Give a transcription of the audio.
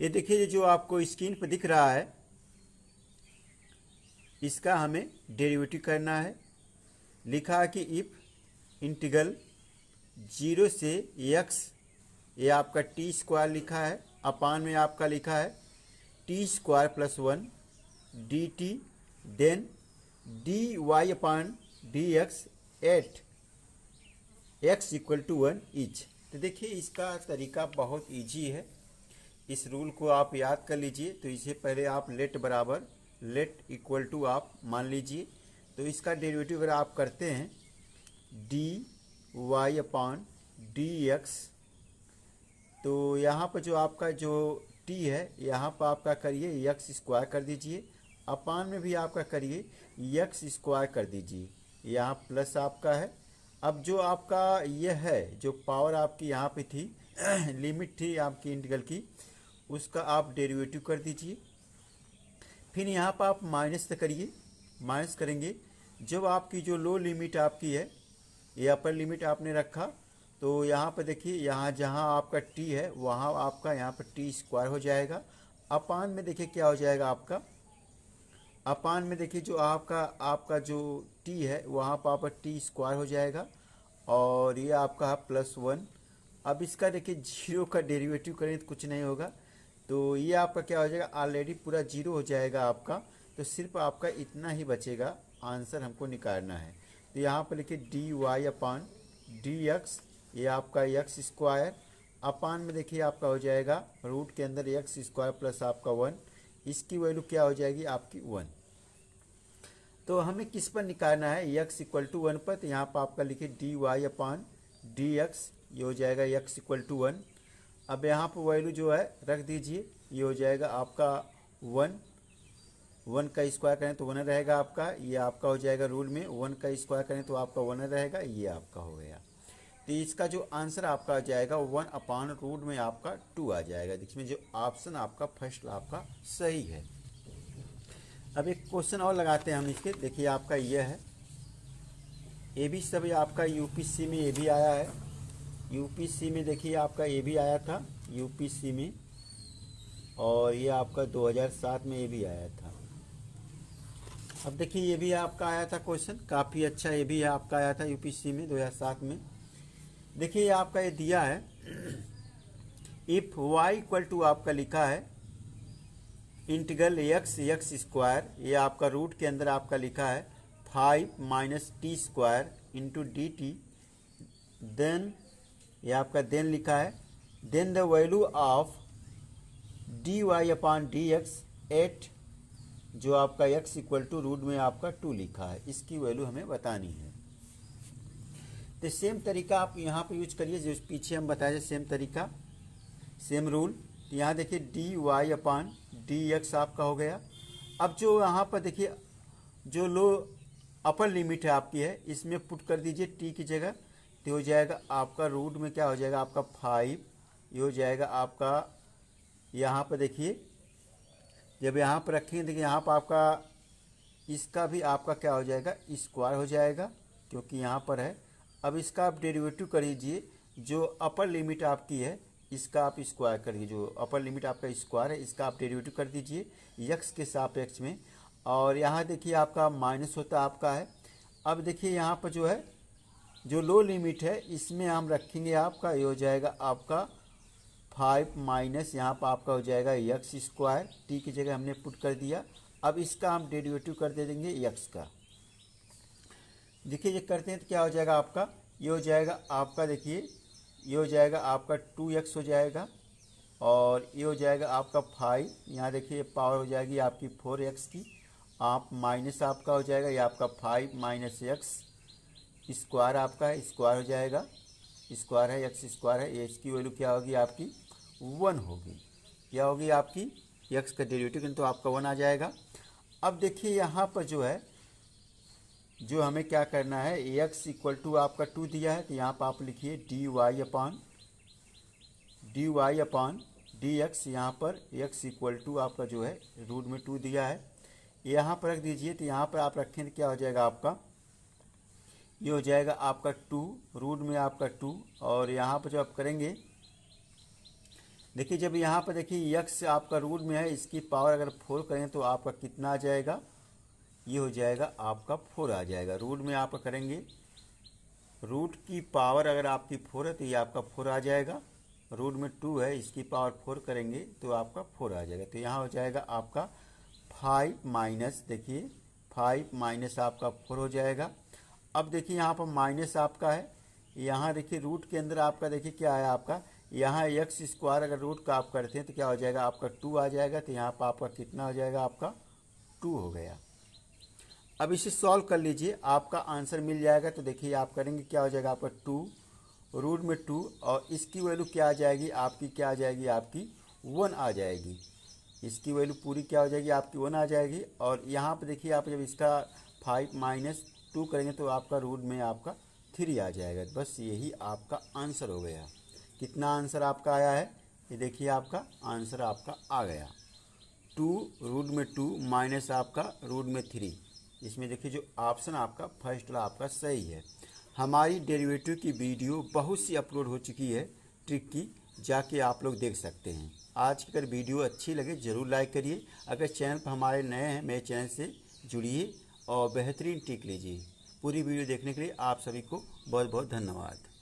ये देखिए जो आपको स्क्रीन पर दिख रहा है इसका हमें डेरिवेटिव करना है लिखा है कि इफ़ इंटीग्रल जीरो से यक्स ये आपका टी स्क्वायर लिखा है अपान में आपका लिखा है t square plus one d t then d y upon d x at x equal to one each तो देखिए इसका तरीका बहुत इजी है इस रूल को आप याद कर लीजिए तो इसे पहले आप लेट बराबर लेट इक्वल टू आप मान लीजिए तो इसका डेरिवेटिव अगर आप करते हैं d y upon d x तो यहाँ पर जो आपका जो टी है यहाँ पर आपका करिए यक्स स्क्वायर कर दीजिए अपान में भी आपका करिए यक्स स्क्वायर कर दीजिए यहाँ प्लस आपका है अब जो आपका यह है जो पावर आपकी यहाँ पे थी लिमिट थी आपकी इंटीग्रल की उसका आप डेरिवेटिव कर दीजिए फिर यहाँ पर आप माइनस करिए माइनस करेंगे जब आपकी जो लो लिमिट आपकी है ये अपर लिमिट आपने रखा तो यहाँ पर देखिए यहाँ जहाँ आपका टी है वहाँ आपका यहाँ पर टी स्क्वायर हो जाएगा अपान में देखिए क्या हो जाएगा आपका अपान में देखिए जो आपका आपका जो टी है वहाँ पर आपका टी स्क्वायर हो जाएगा और ये आपका प्लस वन अब इसका देखिए जीरो का डेरिवेटिव करें तो कुछ नहीं होगा तो ये आपका क्या हो जाएगा ऑलरेडी पूरा जीरो हो जाएगा आपका तो सिर्फ आपका इतना ही बचेगा आंसर हमको निकालना है तो यहाँ पर लिखिए d y upon d x ये आपका एक्स स्क्वायर अपान में देखिए आपका हो जाएगा रूट के अंदर एक्स स्क्वायर प्लस आपका वन इसकी वैल्यू क्या हो जाएगी आपकी वन तो हमें किस पर निकालना है यक्स इक्वल टू वन पर तो यहाँ पर आपका लिखिए d y upon d x ये हो जाएगा यक्स इक्वल टू वन अब यहाँ पर वैल्यू जो है रख दीजिए ये हो जाएगा आपका वन वन का स्क्वायर करें तो वन रहेगा आपका ये आपका हो जाएगा रूल में वन का स्क्वायर करें तो आपका वन रहेगा ये आपका हो गया तो इसका जो आंसर आपका आ जाएगा वन अपान रूट में आपका टू आ जाएगा जिसमें जो ऑप्शन आपका फर्स्ट आपका सही है अब एक क्वेश्चन और लगाते हैं हम इसके देखिए आपका यह है ए भी सभी आपका यूपीसी में ये भी आया है यूपीसी में देखिए आपका ये भी आया था यूपीसी में और ये आपका 2007 में ये भी आया था अब देखिए ये भी आपका आया था क्वेश्चन काफ़ी अच्छा ये भी आपका आया था यूपीसी में 2007 में देखिए ये आपका ये दिया है इफ वाई इक्वल टू आपका लिखा है इंटीग्रल एक्स एक्स स्क्वायर ये आपका रूट के अंदर आपका लिखा है five minus t square into d t then ये आपका देन लिखा है then the value of d y upon d x at जो आपका एक्स इक्वल टू रूट में आपका टू लिखा है इसकी वैल्यू हमें बतानी है तो सेम तरीका आप यहाँ पे यूज करिए जो पीछे हम बताए सेम तरीका सेम रूल तो यहाँ देखिए d y upon d x आपका हो गया अब जो यहाँ पर देखिए जो लो अपर लिमिट है आपकी है इसमें पुट कर दीजिए टी की जगह तो हो जाएगा आपका रूट में क्या हो जाएगा आपका फाइव ये हो जाएगा आपका यहाँ पर देखिए जब यहाँ पर रखेंगे देखिए यहाँ पर आपका इसका भी आपका क्या हो जाएगा स्क्वायर हो जाएगा क्योंकि यहाँ पर है अब इसका आप डेरिवेटिव कर लीजिए जो अपर लिमिट आपकी है इसका आप स्क्वायर करिए जो अपर लिमिट आपका स्क्वायर है इसका आप डेरिवेटिव कर दीजिए यक्स के सापेक्ष में और यहाँ देखिए आपका माइनस होता आपका है अब देखिए यहाँ पर जो है जो लो लिमिट है इसमें हम रखेंगे आपका ये हो जाएगा आपका फाइव माइनस यहाँ पर आपका हो जाएगा यक्स स्क्वायर टी की जगह हमने पुट कर दिया अब इसका हम डेरिवेटिव कर दे देंगे यक्स का देखिए ये करते हैं तो क्या हो जाएगा आपका ये हो जाएगा आपका देखिए ये हो जाएगा आपका टू एक्स हो जाएगा और ये हो जाएगा आपका फाइव यहाँ देखिए पावर हो जाएगी आपकी फोर एक्स की आप माइनस आपका हो जाएगा ये आपका फाइव माइनस यक्स स्क्वायर आपका स्क्वायर हो जाएगा स्क्वायर है एक्स स्क्वायर है एक्स की वैल्यू क्या होगी आपकी वन होगी क्या होगी आपकी एक्स का डेरिवेटिव तो आपका वन आ जाएगा अब देखिए यहाँ पर जो है जो हमें क्या करना है एक्स इक्वल टू आपका टू दिया है तो यहाँ पर आप लिखिए d y upon d y upon d x यहाँ पर एक्स इक्वल टू आपका जो है रूट में टू दिया है यहाँ पर रख दीजिए तो यहाँ पर आप रखें तो क्या हो जाएगा आपका ये हो जाएगा आपका टू रूट में आपका टू और यहाँ पर जो आप करेंगे देखिए जब यहाँ पर देखिए यक्स आपका रूट में है इसकी पावर अगर फोर करें तो आपका कितना आ जाएगा ये हो जाएगा आपका फोर आ जाएगा रूट में आप करेंगे रूट की पावर अगर आपकी फोर है तो ये आपका फोर आ जाएगा रूट में टू है इसकी पावर फोर करेंगे तो आपका फोर आ जाएगा तो यहाँ हो जाएगा आपका फाइव माइनस देखिए फाइव माइनस आपका फोर हो जाएगा अब देखिए यहाँ पर माइनस आपका है यहाँ देखिए रूट के अंदर आपका देखिए क्या है आपका यहाँ एक्स स्क्वायर अगर रूट का आप करते हैं तो क्या हो जाएगा आपका टू आ जाएगा तो यहाँ पर आपका कितना हो जाएगा आपका टू हो गया अब इसे सॉल्व कर लीजिए आपका आंसर मिल जाएगा तो देखिए आप करेंगे क्या हो जाएगा आपका टू रूट में टू और इसकी वैल्यू क्या आ जाएगी आपकी क्या आ जाएगी आपकी वन आ जाएगी इसकी वैल्यू पूरी क्या हो जाएगी आपकी वन आ जाएगी और यहाँ पर देखिए आप जब इसका फाइव माइनस टू करेंगे तो आपका रूट में आपका थ्री आ जाएगा बस यही आपका आंसर हो गया कितना आंसर आपका आया है ये देखिए आपका आंसर आपका आ गया टू रूट में टू माइनस आपका रूट में थ्री इसमें देखिए जो ऑप्शन आपका फर्स्ट वाला आपका सही है हमारी डेरिवेटिव की वीडियो बहुत सी अपलोड हो चुकी है ट्रिक की जाके आप लोग देख सकते हैं आज की अगर वीडियो अच्छी लगे ज़रूर लाइक करिए अगर चैनल पर हमारे नए हैं मेरे चैनल से जुड़िए और बेहतरीन टीक लीजिए पूरी वीडियो देखने के लिए आप सभी को बहुत बहुत धन्यवाद